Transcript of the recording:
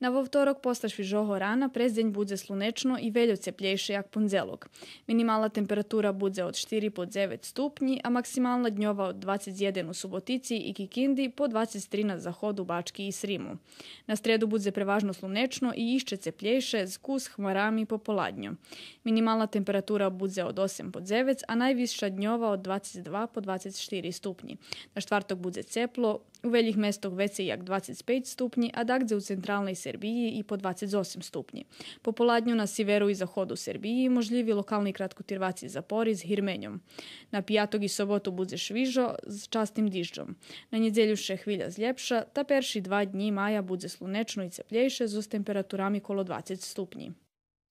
Na vovtorog posla Švižoho rana prezdenj budze slunečno i veljo cepljejše jak punzelog. Minimalna temperatura budze od 4 pod 9 stupnji, a maksimalna dnjova od 21 u Suboticiji i Kikindi po 23 na zahodu Bački i Srimu. Na stredu budze prevažno slunečno i išče s kus hmarami po poladnju. Minimalna temperatura budze od 8 pod 9, a najviša dnjova od 22 po 24 stupnji. Na štvartog budze ceplo, u veljih mestog vece jak 25 stupnji, a dakde u centralnoj Srbiji i po 28 stupnji. Po poladnju na Siveru i zahodu Srbiji možljivi lokalni kratkotirvaci za s Hirmenjom. Na pijatog i sobotu budze švižo s častim dižđom. Na še hvilja zljepša, ta perši dva dnji maja budze slunečno i cepljejše s temperaturami kolo 20 stupnji.